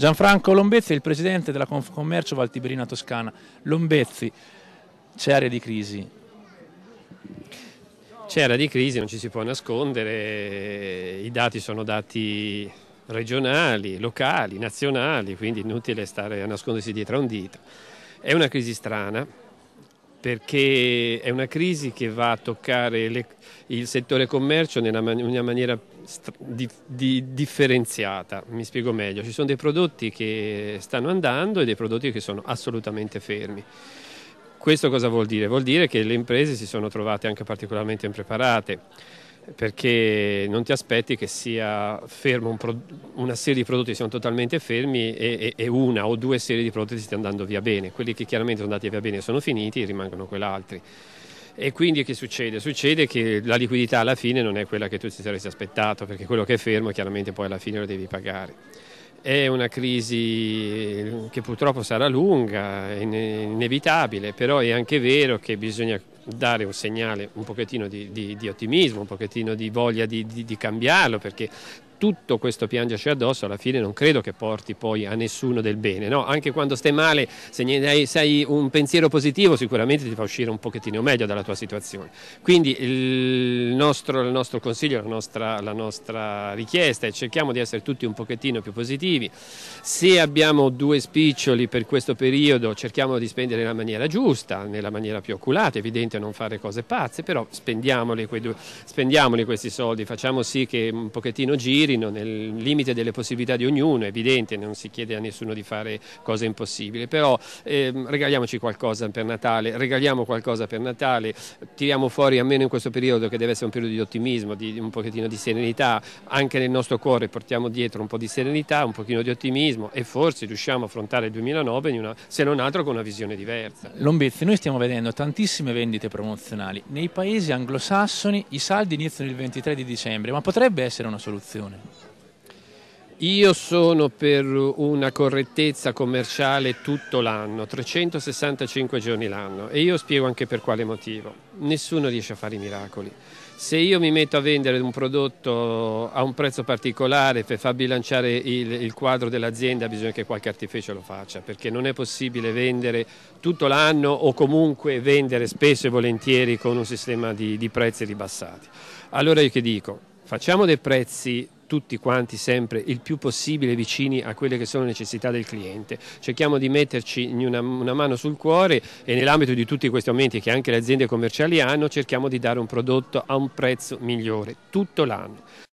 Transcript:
Gianfranco Lombezzi è il presidente della Confcommercio Valtiberina Toscana. Lombezzi, c'è area di crisi. C'è area di crisi, non ci si può nascondere, i dati sono dati regionali, locali, nazionali, quindi inutile stare a nascondersi dietro a un dito. È una crisi strana, perché è una crisi che va a toccare le, il settore commercio in man una maniera di, di differenziata, mi spiego meglio, ci sono dei prodotti che stanno andando e dei prodotti che sono assolutamente fermi. Questo cosa vuol dire? Vuol dire che le imprese si sono trovate anche particolarmente impreparate perché non ti aspetti che sia fermo un pro, una serie di prodotti che siano totalmente fermi e, e, e, una o due serie di prodotti che stiano andando via bene. Quelli che chiaramente sono andati via bene sono finiti, rimangono quell'altri. E quindi che succede? Succede che la liquidità alla fine non è quella che tu ti saresti aspettato, perché quello che è fermo chiaramente poi alla fine lo devi pagare. È una crisi eh, che purtroppo sarà lunga, inevitabile, però è anche vero che bisogna dare un segnale un pochettino di, di, di ottimismo, un pochettino di voglia di, di cambiarlo, perché tutto questo piangerci addosso alla fine non credo che porti poi a nessuno del bene, no? anche quando stai male, se hai un pensiero positivo sicuramente ti fa uscire un pochettino meglio dalla tua situazione. Quindi il nostro, il nostro consiglio, la nostra, la nostra, richiesta è cerchiamo di essere tutti un pochettino più positivi, se abbiamo due spiccioli per questo periodo cerchiamo di spendere nella maniera giusta, nella maniera più oculata, è evidente non fare cose pazze, però spendiamoli, due, spendiamoli questi soldi, facciamo sì che un pochettino giri girino nel limite delle possibilità di ognuno, è evidente, non si chiede a nessuno di fare cose impossibili, però eh, regaliamoci qualcosa per Natale, regaliamo qualcosa per Natale, tiriamo fuori almeno in questo periodo che deve essere un periodo di ottimismo, di un pochettino di serenità, anche nel nostro cuore portiamo dietro un po' di serenità, un pochino di ottimismo e forse riusciamo a affrontare il 2009 una, se non altro con una visione diversa. Lombezzi, noi stiamo vedendo tantissime vendite promozionali, nei paesi anglosassoni i saldi iniziano il 23 di dicembre, ma potrebbe essere una soluzione? Io sono per una correttezza commerciale tutto l'anno, 365 giorni l'anno e io spiego anche per quale motivo. Nessuno riesce a fare i miracoli. Se io mi metto a vendere un prodotto a un prezzo particolare per far bilanciare il, il quadro dell'azienda bisogna che qualche artificio lo faccia perché non è possibile vendere tutto l'anno o comunque vendere spesso e volentieri con un sistema di, di prezzi ribassati. Allora io che dico? Facciamo dei prezzi tutti quanti sempre il più possibile vicini a quelle che sono le necessità del cliente. Cerchiamo di metterci una, una mano sul cuore e nell'ambito di tutti questi aumenti che anche le aziende commerciali hanno cerchiamo di dare un prodotto a un prezzo migliore tutto l'anno.